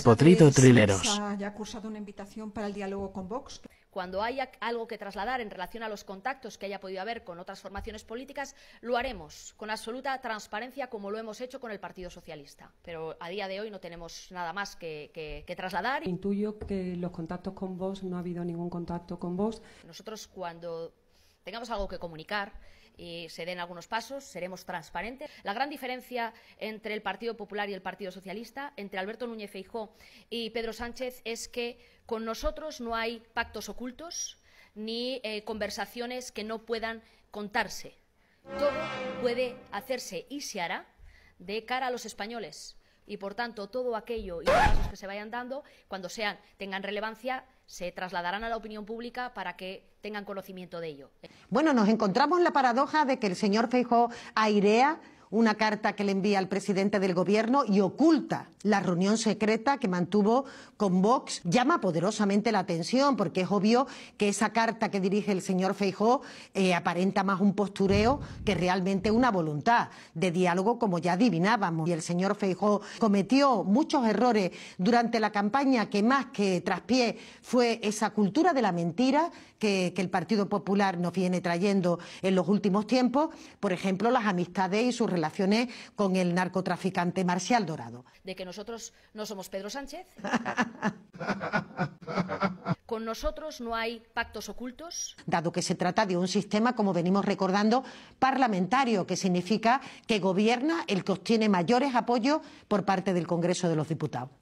potrito Trileros. Ya cursado una invitación para el diálogo con Vox. Cuando haya algo que trasladar en relación a los contactos que haya podido haber con otras formaciones políticas, lo haremos con absoluta transparencia, como lo hemos hecho con el Partido Socialista. Pero a día de hoy no tenemos nada más que, trasladar. Intuyo que los contactos con vos no ha habido ningún contacto con vos Nosotros, cuando tengamos algo que comunicar y se den algunos pasos, seremos transparentes. La gran diferencia entre el Partido Popular y el Partido Socialista, entre Alberto Núñez Feijó y Pedro Sánchez, es que con nosotros no hay pactos ocultos ni eh, conversaciones que no puedan contarse. Todo puede hacerse y se hará de cara a los españoles, y por tanto todo aquello y los casos que se vayan dando, cuando sean, tengan relevancia, se trasladarán a la opinión pública para que tengan conocimiento de ello. Bueno, nos encontramos la paradoja de que el señor Feijó airea una carta que le envía al presidente del gobierno y oculta la reunión secreta que mantuvo con Vox. Llama poderosamente la atención porque es obvio que esa carta que dirige el señor Feijó eh, aparenta más un postureo que realmente una voluntad de diálogo, como ya adivinábamos. Y el señor Feijó cometió muchos errores durante la campaña que más que traspié fue esa cultura de la mentira que, que el Partido Popular nos viene trayendo en los últimos tiempos, por ejemplo, las amistades y sus relaciones relacioné con el narcotraficante Marcial Dorado. De que nosotros no somos Pedro Sánchez. Con nosotros no hay pactos ocultos. Dado que se trata de un sistema, como venimos recordando, parlamentario, que significa que gobierna el que obtiene mayores apoyos por parte del Congreso de los Diputados.